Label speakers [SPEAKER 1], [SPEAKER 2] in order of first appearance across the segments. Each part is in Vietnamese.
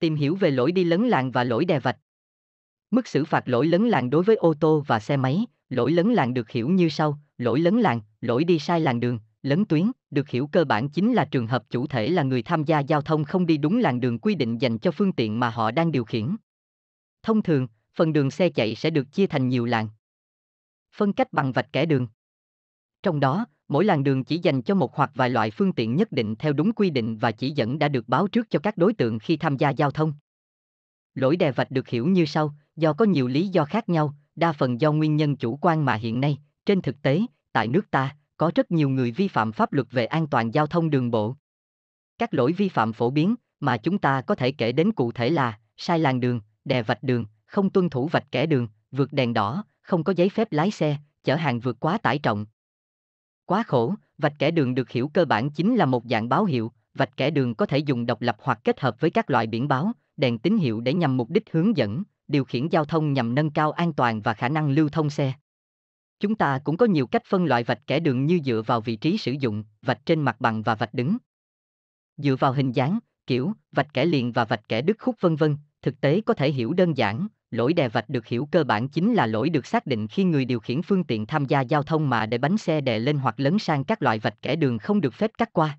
[SPEAKER 1] Tìm hiểu về lỗi đi lấn làng và lỗi đè vạch. Mức xử phạt lỗi lấn làng đối với ô tô và xe máy, lỗi lấn làng được hiểu như sau, lỗi lấn làng, lỗi đi sai làn đường, lấn tuyến, được hiểu cơ bản chính là trường hợp chủ thể là người tham gia giao thông không đi đúng làn đường quy định dành cho phương tiện mà họ đang điều khiển. Thông thường, phần đường xe chạy sẽ được chia thành nhiều làn. Phân cách bằng vạch kẻ đường. Trong đó, mỗi làn đường chỉ dành cho một hoặc vài loại phương tiện nhất định theo đúng quy định và chỉ dẫn đã được báo trước cho các đối tượng khi tham gia giao thông. Lỗi đè vạch được hiểu như sau, do có nhiều lý do khác nhau, đa phần do nguyên nhân chủ quan mà hiện nay, trên thực tế, tại nước ta, có rất nhiều người vi phạm pháp luật về an toàn giao thông đường bộ. Các lỗi vi phạm phổ biến mà chúng ta có thể kể đến cụ thể là sai làn đường, đè vạch đường, không tuân thủ vạch kẻ đường, vượt đèn đỏ, không có giấy phép lái xe, chở hàng vượt quá tải trọng, Quá khổ, vạch kẻ đường được hiểu cơ bản chính là một dạng báo hiệu, vạch kẻ đường có thể dùng độc lập hoặc kết hợp với các loại biển báo, đèn tín hiệu để nhằm mục đích hướng dẫn, điều khiển giao thông nhằm nâng cao an toàn và khả năng lưu thông xe. Chúng ta cũng có nhiều cách phân loại vạch kẻ đường như dựa vào vị trí sử dụng, vạch trên mặt bằng và vạch đứng. Dựa vào hình dáng, kiểu, vạch kẻ liền và vạch kẻ đứt khúc vân vân, thực tế có thể hiểu đơn giản, lỗi đè vạch được hiểu cơ bản chính là lỗi được xác định khi người điều khiển phương tiện tham gia giao thông mà để bánh xe đè lên hoặc lấn sang các loại vạch kẻ đường không được phép cắt qua.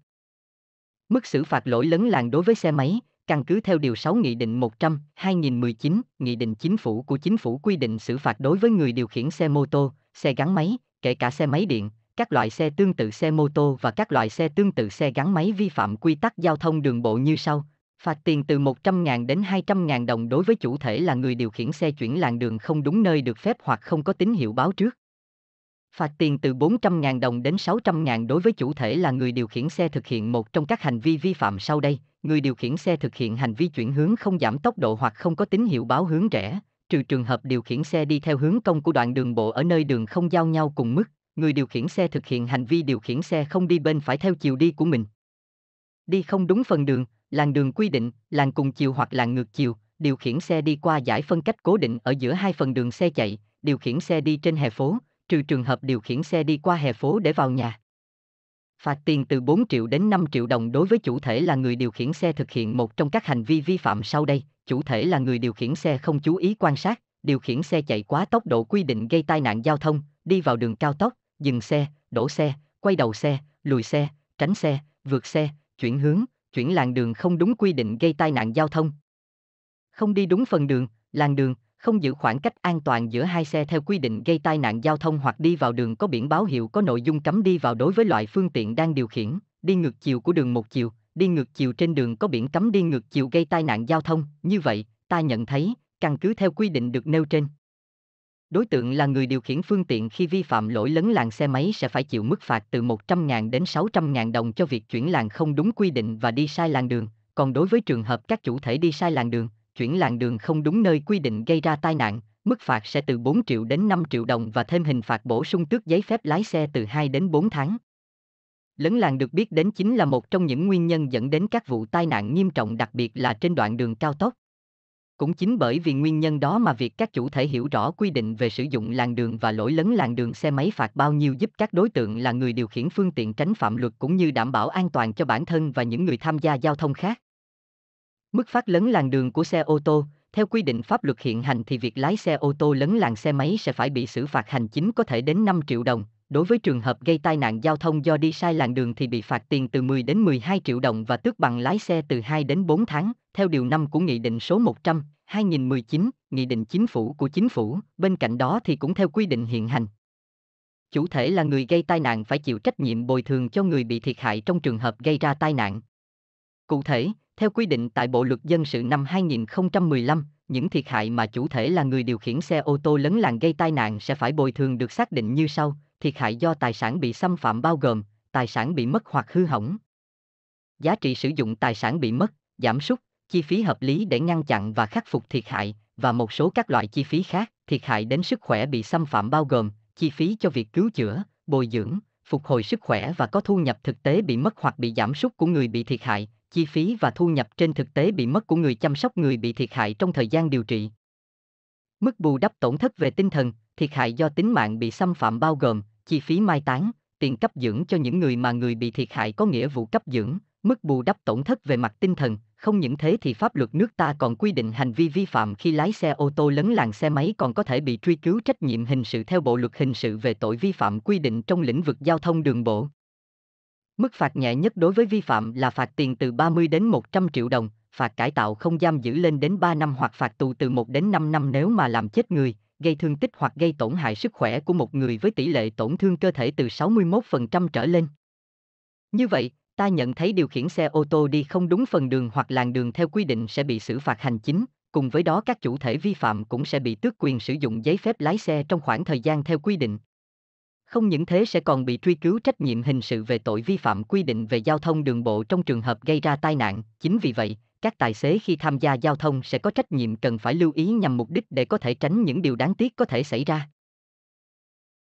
[SPEAKER 1] Mức xử phạt lỗi lấn làng đối với xe máy, căn cứ theo Điều 6 Nghị định 100, 2019, Nghị định Chính phủ của Chính phủ quy định xử phạt đối với người điều khiển xe mô tô, xe gắn máy, kể cả xe máy điện, các loại xe tương tự xe mô tô và các loại xe tương tự xe gắn máy vi phạm quy tắc giao thông đường bộ như sau, Phạt tiền từ 100.000 đến 200.000 đồng đối với chủ thể là người điều khiển xe chuyển làn đường không đúng nơi được phép hoặc không có tín hiệu báo trước. Phạt tiền từ 400.000 đồng đến 600.000 đối với chủ thể là người điều khiển xe thực hiện một trong các hành vi vi phạm sau đây. Người điều khiển xe thực hiện hành vi chuyển hướng không giảm tốc độ hoặc không có tín hiệu báo hướng rẽ, trừ trường hợp điều khiển xe đi theo hướng công của đoạn đường bộ ở nơi đường không giao nhau cùng mức. Người điều khiển xe thực hiện hành vi điều khiển xe không đi bên phải theo chiều đi của mình. Đi không đúng phần đường, làn đường quy định, làn cùng chiều hoặc làn ngược chiều, điều khiển xe đi qua giải phân cách cố định ở giữa hai phần đường xe chạy, điều khiển xe đi trên hè phố, trừ trường hợp điều khiển xe đi qua hè phố để vào nhà. Phạt tiền từ 4 triệu đến 5 triệu đồng đối với chủ thể là người điều khiển xe thực hiện một trong các hành vi vi phạm sau đây, chủ thể là người điều khiển xe không chú ý quan sát, điều khiển xe chạy quá tốc độ quy định gây tai nạn giao thông, đi vào đường cao tốc, dừng xe, đổ xe, quay đầu xe, lùi xe, tránh xe, vượt xe, chuyển hướng, chuyển làn đường không đúng quy định gây tai nạn giao thông. Không đi đúng phần đường, làn đường, không giữ khoảng cách an toàn giữa hai xe theo quy định gây tai nạn giao thông hoặc đi vào đường có biển báo hiệu có nội dung cấm đi vào đối với loại phương tiện đang điều khiển, đi ngược chiều của đường một chiều, đi ngược chiều trên đường có biển cấm đi ngược chiều gây tai nạn giao thông, như vậy, ta nhận thấy, căn cứ theo quy định được nêu trên, Đối tượng là người điều khiển phương tiện khi vi phạm lỗi lấn làng xe máy sẽ phải chịu mức phạt từ 100.000 đến 600.000 đồng cho việc chuyển làng không đúng quy định và đi sai làn đường. Còn đối với trường hợp các chủ thể đi sai làn đường, chuyển làn đường không đúng nơi quy định gây ra tai nạn, mức phạt sẽ từ 4 triệu đến 5 triệu đồng và thêm hình phạt bổ sung tước giấy phép lái xe từ 2 đến 4 tháng. Lấn làng được biết đến chính là một trong những nguyên nhân dẫn đến các vụ tai nạn nghiêm trọng đặc biệt là trên đoạn đường cao tốc. Cũng chính bởi vì nguyên nhân đó mà việc các chủ thể hiểu rõ quy định về sử dụng làn đường và lỗi lấn làn đường xe máy phạt bao nhiêu giúp các đối tượng là người điều khiển phương tiện tránh phạm luật cũng như đảm bảo an toàn cho bản thân và những người tham gia giao thông khác. Mức phát lấn làn đường của xe ô tô, theo quy định pháp luật hiện hành thì việc lái xe ô tô lấn làn xe máy sẽ phải bị xử phạt hành chính có thể đến 5 triệu đồng. Đối với trường hợp gây tai nạn giao thông do đi sai làn đường thì bị phạt tiền từ 10 đến 12 triệu đồng và tước bằng lái xe từ 2 đến 4 tháng theo điều 5 của Nghị định số 100, 2019, Nghị định Chính phủ của Chính phủ, bên cạnh đó thì cũng theo quy định hiện hành. Chủ thể là người gây tai nạn phải chịu trách nhiệm bồi thường cho người bị thiệt hại trong trường hợp gây ra tai nạn. Cụ thể, theo quy định tại Bộ luật dân sự năm 2015, những thiệt hại mà chủ thể là người điều khiển xe ô tô lấn làn gây tai nạn sẽ phải bồi thường được xác định như sau: thiệt hại do tài sản bị xâm phạm bao gồm tài sản bị mất hoặc hư hỏng, giá trị sử dụng tài sản bị mất, giảm sút, chi phí hợp lý để ngăn chặn và khắc phục thiệt hại, và một số các loại chi phí khác, thiệt hại đến sức khỏe bị xâm phạm bao gồm chi phí cho việc cứu chữa, bồi dưỡng, phục hồi sức khỏe và có thu nhập thực tế bị mất hoặc bị giảm sút của người bị thiệt hại, chi phí và thu nhập trên thực tế bị mất của người chăm sóc người bị thiệt hại trong thời gian điều trị. Mức bù đắp tổn thất về tinh thần, thiệt hại do tính mạng bị xâm phạm bao gồm chi phí mai táng, tiền cấp dưỡng cho những người mà người bị thiệt hại có nghĩa vụ cấp dưỡng, mức bù đắp tổn thất về mặt tinh thần, không những thế thì pháp luật nước ta còn quy định hành vi vi phạm khi lái xe ô tô lấn làng xe máy còn có thể bị truy cứu trách nhiệm hình sự theo Bộ luật hình sự về tội vi phạm quy định trong lĩnh vực giao thông đường bộ. Mức phạt nhẹ nhất đối với vi phạm là phạt tiền từ 30 đến 100 triệu đồng, phạt cải tạo không giam giữ lên đến 3 năm hoặc phạt tù từ 1 đến 5 năm nếu mà làm chết người, gây thương tích hoặc gây tổn hại sức khỏe của một người với tỷ lệ tổn thương cơ thể từ 61% trở lên. Như vậy, ta nhận thấy điều khiển xe ô tô đi không đúng phần đường hoặc làn đường theo quy định sẽ bị xử phạt hành chính, cùng với đó các chủ thể vi phạm cũng sẽ bị tước quyền sử dụng giấy phép lái xe trong khoảng thời gian theo quy định. Không những thế sẽ còn bị truy cứu trách nhiệm hình sự về tội vi phạm quy định về giao thông đường bộ trong trường hợp gây ra tai nạn, chính vì vậy, các tài xế khi tham gia giao thông sẽ có trách nhiệm cần phải lưu ý nhằm mục đích để có thể tránh những điều đáng tiếc có thể xảy ra.